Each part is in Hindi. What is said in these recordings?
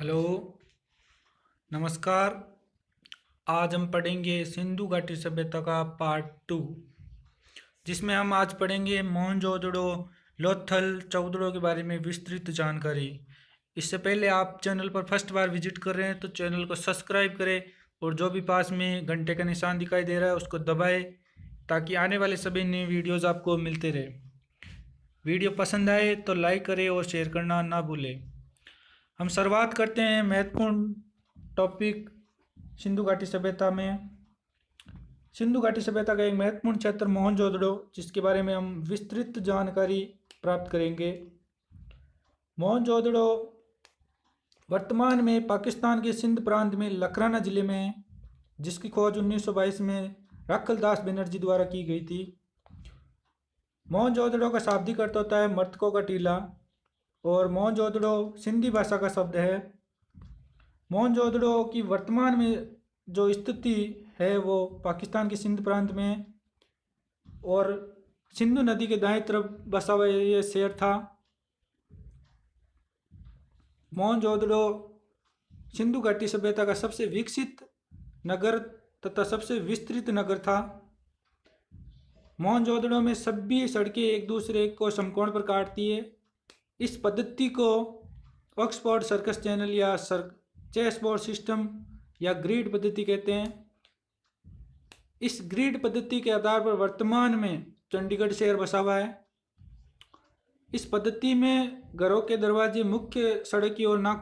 हेलो नमस्कार आज हम पढ़ेंगे सिंधु घाटी सभ्यता का पार्ट टू जिसमें हम आज पढ़ेंगे मोहनजोदड़ो लोथल चौदड़ों के बारे में विस्तृत जानकारी इससे पहले आप चैनल पर फर्स्ट बार विजिट कर रहे हैं तो चैनल को सब्सक्राइब करें और जो भी पास में घंटे का निशान दिखाई दे रहा है उसको दबाए ताकि आने वाले सभी नए वीडियोज़ आपको मिलते रहे वीडियो पसंद आए तो लाइक करें और शेयर करना ना भूलें हम शुरुआत करते हैं महत्वपूर्ण टॉपिक सिंधु घाटी सभ्यता में सिंधु घाटी सभ्यता का एक महत्वपूर्ण क्षेत्र मोहनजोदड़ो जिसके बारे में हम विस्तृत जानकारी प्राप्त करेंगे मोहनजोदड़ो वर्तमान में पाकिस्तान के सिंध प्रांत में लखराना ज़िले में है जिसकी खोज 1922 में राखल दास बनर्जी द्वारा की गई थी मोहनजोदड़ो का शाब्दिक अर्थ होता है मृतकों का टीला और मोहनजोदड़ो सिंधी भाषा का शब्द है मोहनजोदड़ो की वर्तमान में जो स्थिति है वो पाकिस्तान के सिंध प्रांत में और सिंधु नदी के दाएं तरफ बसा हुआ ये शहर था मोहनजोदड़ो सिंधु घाटी सभ्यता का सबसे विकसित नगर तथा सबसे विस्तृत नगर था मोहनजोदड़ो में सभी सड़कें एक दूसरे को समकोण पर काटती है इस पद्धति को ऑक्सफोर्ड सर्कस चैनल या सर चेस बोर्ड सिस्टम या ग्रीड पद्धति कहते हैं इस ग्रीड पद्धति के आधार पर वर्तमान में चंडीगढ़ शहर बसा हुआ है इस पद्धति में घरों के दरवाजे मुख्य सड़क की ओर ना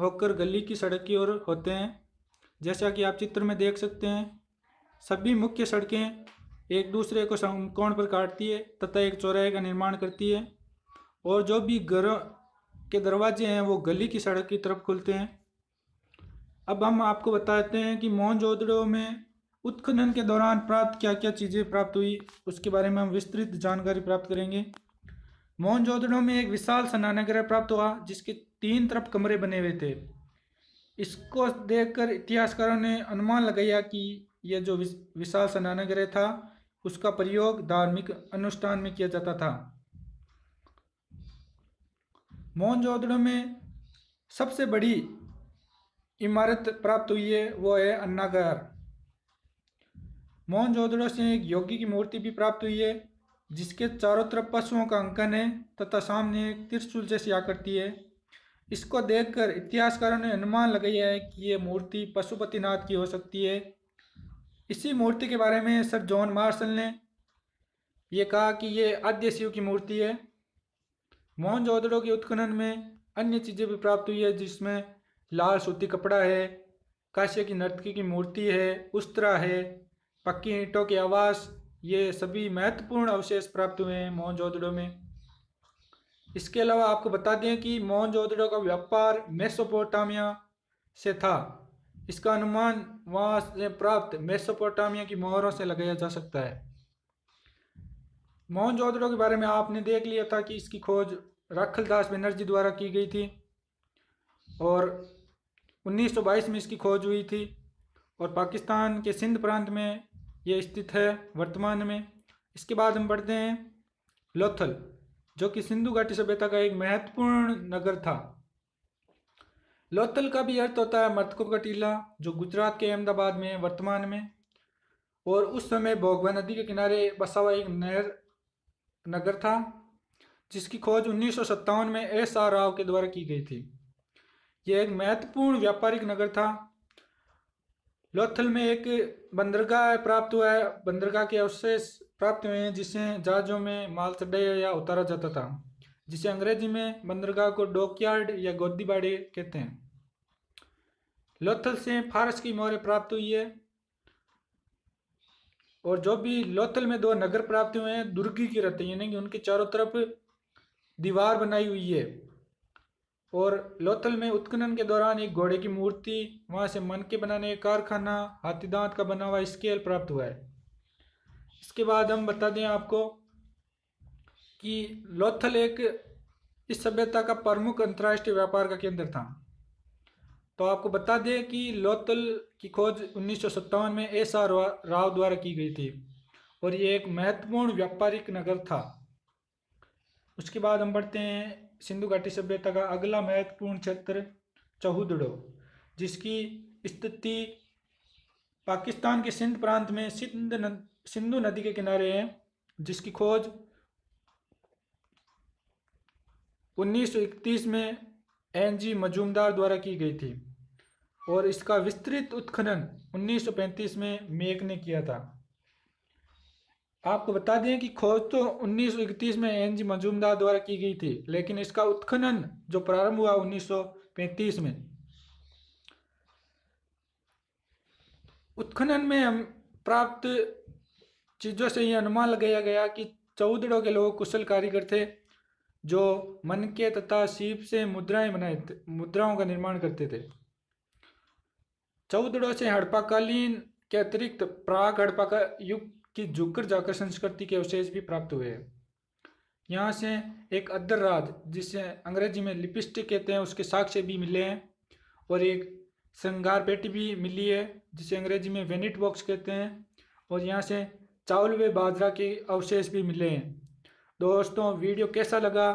होकर गली की सड़क की ओर होते हैं जैसा कि आप चित्र में देख सकते हैं सभी मुख्य सड़कें एक दूसरे को समकोण पर काटती है तथा एक चौराहे का निर्माण करती है और जो भी घर के दरवाजे हैं वो गली की सड़क की तरफ खुलते हैं अब हम आपको बताते हैं कि मोहनजोदड़ो में उत्खनन के दौरान प्राप्त क्या क्या चीज़ें प्राप्त हुई उसके बारे में हम विस्तृत जानकारी प्राप्त करेंगे मोहनजोदड़ो में एक विशाल स्नानागृह प्राप्त हुआ जिसके तीन तरफ कमरे बने हुए थे इसको देखकर इतिहासकारों ने अनुमान लगाया कि यह जो विशाल स्नानागृह था उसका प्रयोग धार्मिक अनुष्ठान में किया जाता था मोहनजोदड़ो में सबसे बड़ी इमारत प्राप्त हुई है वो है मोहन मोहनजोदड़ो से एक योगी की मूर्ति भी प्राप्त हुई है जिसके चारों तरफ पशुओं का अंकन है तथा सामने एक त्रिशूल जैसी आकृति है इसको देखकर इतिहासकारों ने अनुमान लगाया है कि ये मूर्ति पशुपतिनाथ की हो सकती है इसी मूर्ति के बारे में सर जॉन मार्शल ने यह कहा कि ये आद्य शिव की मूर्ति है मोहन जोदड़ो के उत्खनन में अन्य चीज़ें भी प्राप्त हुई है जिसमें लाल सूती कपड़ा है काश्य की नर्तकी की मूर्ति है उस्तरा है पक्की ईंटों के आवास ये सभी महत्वपूर्ण अवशेष प्राप्त हुए हैं मोहनजोदड़ो में इसके अलावा आपको बता दें कि मोहनजोदड़ो का व्यापार मेसोपोटामिया से था इसका अनुमान वहाँ से प्राप्त मेसोपोटामिया की मोहरों से लगाया जा सकता है मोहन मोहनजोदड़ो के बारे में आपने देख लिया था कि इसकी खोज राखलदास बनर्जी द्वारा की गई थी और 1922 में इसकी खोज हुई थी और पाकिस्तान के सिंध प्रांत में ये स्थित है वर्तमान में इसके बाद हम पढ़ते हैं लोथल जो कि सिंधु घाटी सभ्यता का एक महत्वपूर्ण नगर था लोथल का भी अर्थ होता है मर्तकों का टीला जो गुजरात के अहमदाबाद में वर्तमान में और उस समय भोगवा नदी के किनारे बसा हुआ एक नहर नगर था जिसकी खोज उन्नीस में एस आर राव के द्वारा की गई थी यह एक महत्वपूर्ण व्यापारिक नगर था लोथल में एक बंदरगाह प्राप्त हुआ है बंदरगाह के अवशेष प्राप्त हुए हैं जिसे जहाज़ों में माल चढ़ाया या उतारा जाता था जिसे अंग्रेजी में बंदरगाह को डॉकयार्ड या गोदीबाड़े कहते हैं लोथल से फारस की मौर्य प्राप्त हुई है और जो भी लोथल में दो नगर प्राप्त हुए हैं दुर्गी की रहते हैं यानी कि उनके चारों तरफ दीवार बनाई हुई है और लोथल में उत्खनन के दौरान एक घोड़े की मूर्ति वहाँ से मन के बनाने का कारखाना हाथी दांत का बना हुआ स्केल प्राप्त हुआ है इसके बाद हम बता दें आपको कि लोथल एक इस सभ्यता का प्रमुख अंतर्राष्ट्रीय व्यापार का केंद्र था तो आपको बता दें कि लोतल की खोज उन्नीस में एस आर राव द्वारा की गई थी और ये एक महत्वपूर्ण व्यापारिक नगर था उसके बाद हम पढ़ते हैं सिंधु घाटी सभ्यता का अगला महत्वपूर्ण क्षेत्र चहुदड़ो जिसकी स्थिति पाकिस्तान के सिंध प्रांत में सिंध न, सिंधु नदी के किनारे है जिसकी खोज 1931 में एन जी मजूमदार द्वारा की गई थी और इसका विस्तृत उत्खनन 1935 में मेक ने किया था आपको बता दें कि खोज तो 1931 में एन जी मजूमदार द्वारा की गई थी लेकिन इसका उत्खनन जो प्रारंभ हुआ 1935 में उत्खनन में हम प्राप्त चीज़ों से यह अनुमान लगाया गया कि चौदड़ों के लोग कुशल कारीगर थे जो मन के तथा सीप से मुद्राएं बनाए मुद्राओं का निर्माण करते थे चौदड़ों से हड़प्पाकालीन के अतिरिक्त प्राग हड़प्पा युग की झुककर जाकर संस्कृति के अवशेष भी प्राप्त हुए हैं यहाँ से एक अदर राज जिसे अंग्रेजी में लिपस्टिक कहते हैं उसके साक्ष्य भी मिले हैं और एक श्रृंगार पेटी भी मिली है जिसे अंग्रेजी में वेनिट बॉक्स कहते हैं और यहाँ से चावल व बाजरा के अवशेष भी मिले हैं दोस्तों वीडियो कैसा लगा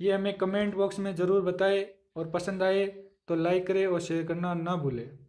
ये हमें कमेंट बॉक्स में ज़रूर बताएं और पसंद आए तो लाइक करें और शेयर करना ना भूलें